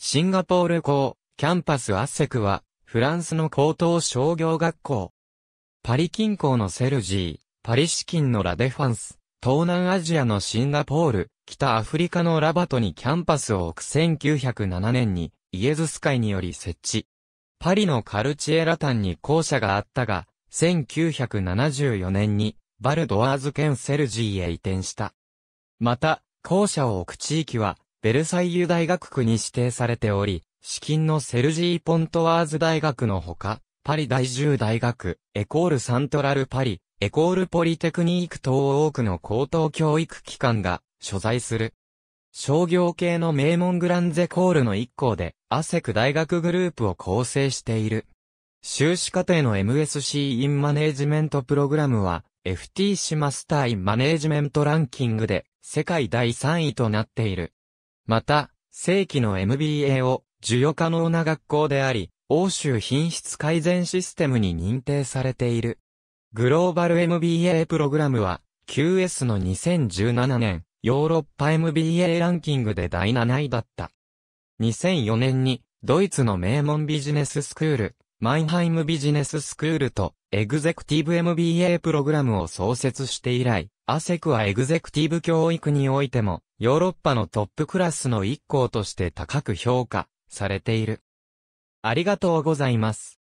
シンガポール校、キャンパスアッセクは、フランスの高等商業学校。パリ近郊のセルジー、パリ市近のラデファンス、東南アジアのシンガポール、北アフリカのラバトにキャンパスを置く1907年に、イエズス会により設置。パリのカルチエラタンに校舎があったが、1974年に、バルドワーズ県セルジーへ移転した。また、校舎を置く地域は、ベルサイユ大学区に指定されており、資金のセルジー・ポントワーズ大学のほか、パリ第10大学、エコール・サントラル・パリ、エコール・ポリテクニーク等多くの高等教育機関が所在する。商業系の名門グランゼコールの一校で、アセク大学グループを構成している。修士課程の MSc インマネージメントプログラムは、FTC マスターインマネージメントランキングで世界第3位となっている。また、正規の MBA を授与可能な学校であり、欧州品質改善システムに認定されている。グローバル MBA プログラムは、QS の2017年、ヨーロッパ MBA ランキングで第7位だった。2004年に、ドイツの名門ビジネススクール、マンハイムビジネススクールと、エグゼクティブ MBA プログラムを創設して以来、アセクはエグゼクティブ教育においても、ヨーロッパのトップクラスの一校として高く評価されている。ありがとうございます。